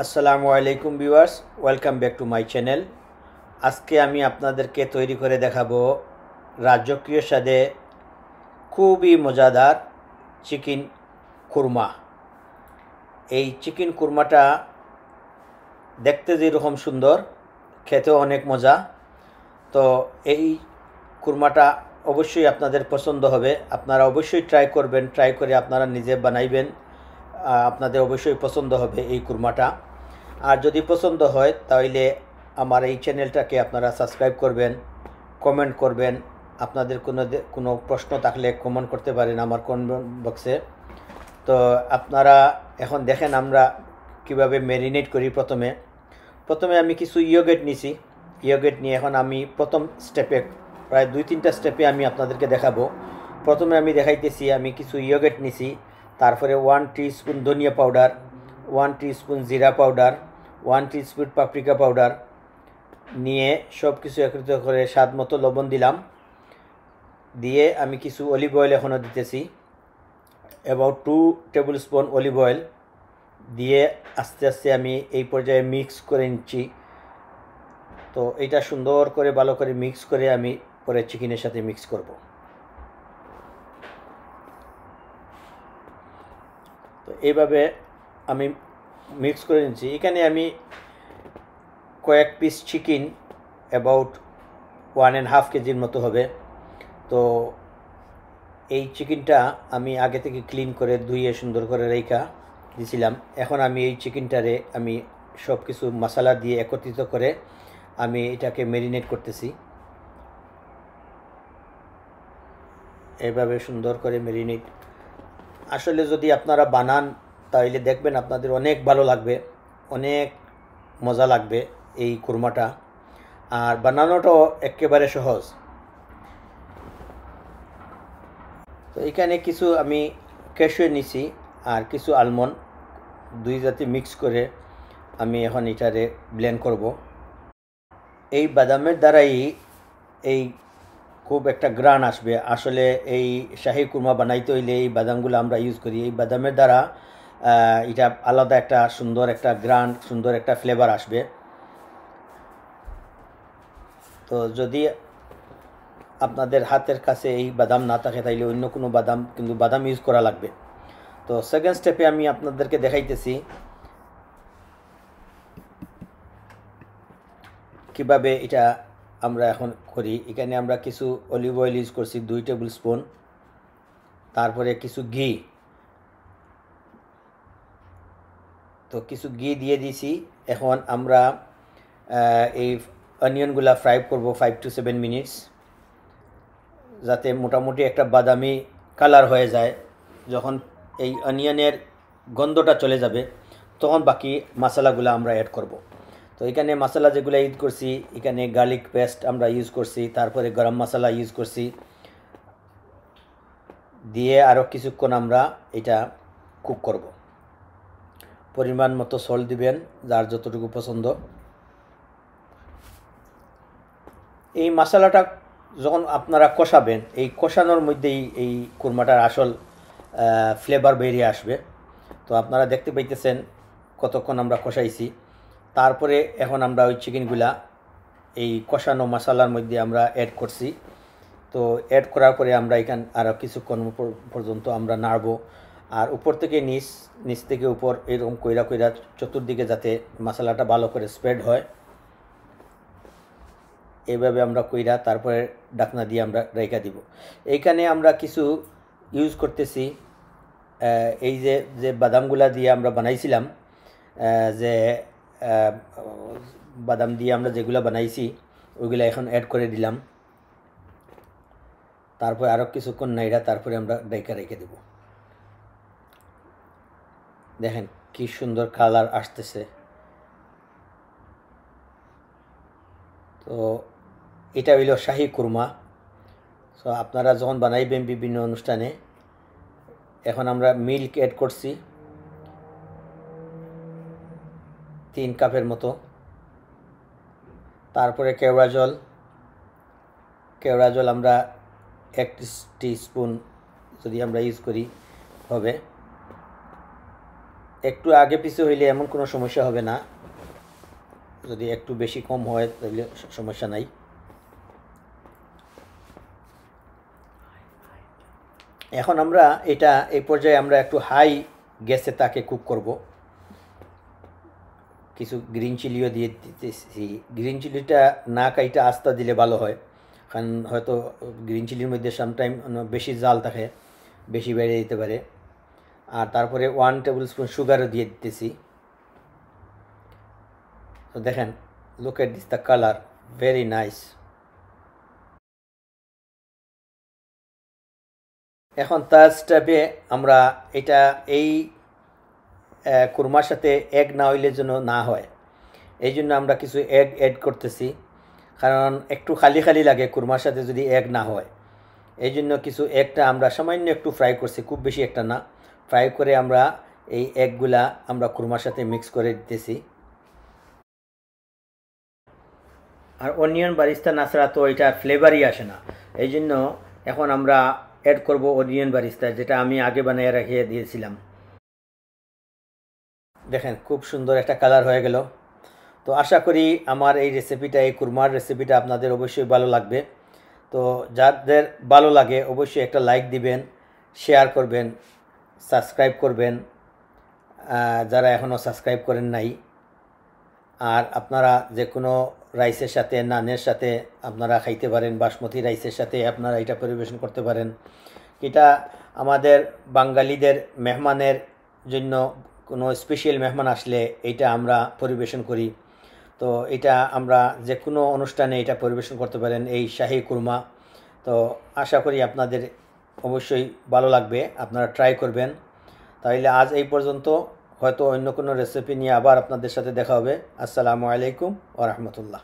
আসসালামু আলাইকুম viewers welcome back to my channel আজকে আমি আপনাদেরকে তৈরি করে দেখাবো রাজকীয় স্বাদে খুবই মজাদার চিকেন কুরমা এই চিকেন কুরমাটা দেখতে যেরকম সুন্দর খেতেও অনেক মজা তো এই কুরমাটা অবশ্যই আপনাদের পছন্দ হবে আপনারা অবশ্যই ট্রাই করবেন ট্রাই করে আপনারা নিজে বানাইবেন আপনাদের অবশ্যই পছন্দ হবে এই কুরমাটা আর যদি পছন্দ হয় তাহলে আমার এই চ্যানেলটাকে আপনারা সাবস্ক্রাইব করবেন কমেন্ট করবেন আপনাদের কোনো কোনো প্রশ্ন থাকলে কমেন্ট করতে পারেন আমার কমেন্ট বক্সে তো আপনারা এখন দেখেন আমরা কিভাবে ম্যারিনেট করি প্রথমে প্রথমে আমি কিছু ইয়োগেট নিছি ইয়োগেট নিয়ে এখন আমি প্রথম স্টেপে প্রায় দুই তিনটা স্টেপে আমি আপনাদেরকে দেখাবো প্রথমে আমি দেখাইতেছি আমি কিছু ইয়োগেট নিছি তারপরে ওয়ান টি স্পুন ধনিয়া পাউডার ওয়ান স্পুন জিরা powder one spoon paprika powder নিয়ে সব কিছু একত্রিত করে স্বাদ মতো লবণ দিলাম দিয়ে আমি কিছু অলিভ অয়েল এখনও দিতেছি about two tablespoon olive oil দিয়ে আস্তে আস্তে আমি এই পর্যায়ে মিক্স করে নিচ্ছি তো এটা সুন্দর করে ভালো করে মিক্স করে আমি পরে চিকেনের সাথে মিক্স করব তো এইভাবে আমি মিক্স করে নিচ্ছি এখানে আমি কয়েক piece chicken about one and half কেজির মতো হবে তো এই চিকেনটা আমি আগে থেকে ক্লিন করে ধুয়ে সুন্দর করে রেখা দিছিলাম এখন আমি এই চিকেনটারে আমি সব কিছু মশলা দিয়ে একত্রিত করে আমি এটাকে মেরিনেট করতেছি এভাবে সুন্দর করে মেরিনেট আসলে যদি আপনারা বানান তাহলে দেখবেন আপনাদের অনেক ভালো লাগবে অনেক মজা লাগবে এই কুরমাটা আর বানানোটাও একেবারে সহজ তো এখানে কিছু আমি ক্যাশে নিছি আর কিছু আলমন্ড দুই জাতি মিক্স করে আমি এখন এটারে ব্লেন্ড করব এই বাদামের দ্বারাই এই খুব একটা গ্রান আসবে আসলে এই শাহী কুরমা বানাইতে হইলে এই বাদামগুলো আমরা ইউজ করি এই বাদামের দ্বারা এটা আলাদা একটা সুন্দর একটা গ্রান্ড সুন্দর একটা ফ্লেভার আসবে তো যদি আপনাদের হাতের কাছে এই বাদাম না থাকে তাইলে অন্য কোনো বাদাম কিন্তু বাদাম ইউজ করা লাগবে তো সেকেন্ড স্টেপে আমি আপনাদেরকে দেখাইতেছি কিভাবে এটা আমরা এখন করি এখানে আমরা কিছু অলিভ অয়েল ইউজ করছি দুই টেবিল স্পুন তারপরে কিছু ঘি তো কিছু ঘি দিয়ে দিয়েছি এখন আমরা এই অনিয়নগুলা ফ্রাই করব ফাইভ টু সেভেন মিনিটস যাতে মোটামুটি একটা বাদামি কালার হয়ে যায় যখন এই অনিয়নের গন্ধটা চলে যাবে তখন বাকি মশলাগুলো আমরা অ্যাড করব। তো এখানে মশলা যেগুলো ইউজ করছি এখানে গার্লিক পেস্ট আমরা ইউজ করছি তারপরে গরম মশলা ইউজ করছি দিয়ে আরও কিছুক্ষণ আমরা এটা কুক করবো পরিমাণ মতো সল দিবেন যার যতটুকু পছন্দ এই মশালাটা যখন আপনারা কষাবেন এই কষানোর মধ্যেই এই কুরমাটার আসল ফ্লেভার বেরিয়ে আসবে তো আপনারা দেখতে পাইতেছেন কতক্ষণ আমরা কষাইছি তারপরে এখন আমরা ওই চিকেনগুলা এই কষানো মশালার মধ্যে আমরা অ্যাড করছি তো অ্যাড করার পরে আমরা এখান আরও কিছুক্ষণ পর্যন্ত আমরা নাড়ব আর উপর থেকে নিচ নিচ থেকে উপর এরকম কইরা কইরা চতুর্দিকে যাতে মশলাটা ভালো করে স্প্রেড হয় এইভাবে আমরা কইরা তারপরে ডাকনা দিয়ে আমরা রেখা দিব এইখানে আমরা কিছু ইউজ করতেছি এই যে যে বাদামগুলা দিয়ে আমরা বানাইছিলাম যে বাদাম দিয়ে আমরা যেগুলো বানাইছি ওইগুলো এখন অ্যাড করে দিলাম তারপরে আরও কিছুক্ষণ নাইরা তারপরে আমরা ডাইকা রেখে দেবো দেখেন কি সুন্দর কালার আসতেছে তো এটা হইল শাহী কুরমা তো আপনারা যখন বানাইবেন বিভিন্ন অনুষ্ঠানে এখন আমরা মিল্ক অ্যাড করছি তিন কাপের মতো তারপরে কেওড়া জল কেওড়া জল আমরা এক স্পুন যদি আমরা ইউজ করি হবে একটু আগে পিছু হইলে এমন কোনো সমস্যা হবে না যদি একটু বেশি কম হয় তাহলে সমস্যা নাই এখন আমরা এটা এই পর্যায়ে আমরা একটু হাই গ্যাসে তাকে কুক করব কিছু গ্রিন চিলিও দিয়ে দিতেছি গ্রিন চিলিটা না কাইটা আস্তা দিলে ভালো হয় কারণ হয়তো গ্রিন চিলির মধ্যে সামটাইম বেশি জাল থাকে বেশি বেড়ে দিতে পারে আর তারপরে ওয়ান টেবিল স্পুন সুগারও দিয়ে দিতেছি তো দেখেন look at this the colour very nice এখন তার স্টেপে আমরা এটা এই কুরমার সাথে এগ না হইলে জন্য না হয় এই জন্য আমরা কিছু এগ অ্যাড করতেছি কারণ একটু খালি খালি লাগে কুরমার সাথে যদি এগ না হয় এই জন্য কিছু একটা আমরা সামান্য একটু ফ্রাই করছি খুব বেশি একটা না ফ্রাই করে আমরা এই এগগুলা আমরা কুরমার সাথে মিক্স করে দিতেছি আর অনিয়ন বারিস্তা না ছাড়া তো এটা ফ্লেভারই আসে না এই জন্য এখন আমরা অ্যাড করব অনিয়ন বারিস্তা যেটা আমি আগে বানিয়ে রেখে দিয়েছিলাম দেখেন খুব সুন্দর একটা কালার হয়ে গেল তো আশা করি আমার এই রেসিপিটা এই কুরমার রেসিপিটা আপনাদের অবশ্যই ভালো লাগবে তো যাদের ভালো লাগে অবশ্যই একটা লাইক দিবেন শেয়ার করবেন সাবস্ক্রাইব করবেন যারা এখনও সাবস্ক্রাইব করেন নাই আর আপনারা যে কোনো রাইসের সাথে নানের সাথে আপনারা খাইতে পারেন বাসমতি রাইসের সাথে আপনারা এটা পরিবেশন করতে পারেন এটা আমাদের বাঙালিদের মেহমানের জন্য কোনো স্পেশাল মেহমান আসলে এটা আমরা পরিবেশন করি তো এটা আমরা যে কোনো অনুষ্ঠানে এটা পরিবেশন করতে পারেন এই শাহী কুরমা তো আশা করি আপনাদের অবশ্যই ভালো লাগবে আপনারা ট্রাই করবেন তাহলে আজ এই পর্যন্ত হয়তো অন্য কোনো রেসিপি নিয়ে আবার আপনাদের সাথে দেখা হবে আসসালামু আলাইকুম ওরহমতুল্লাহ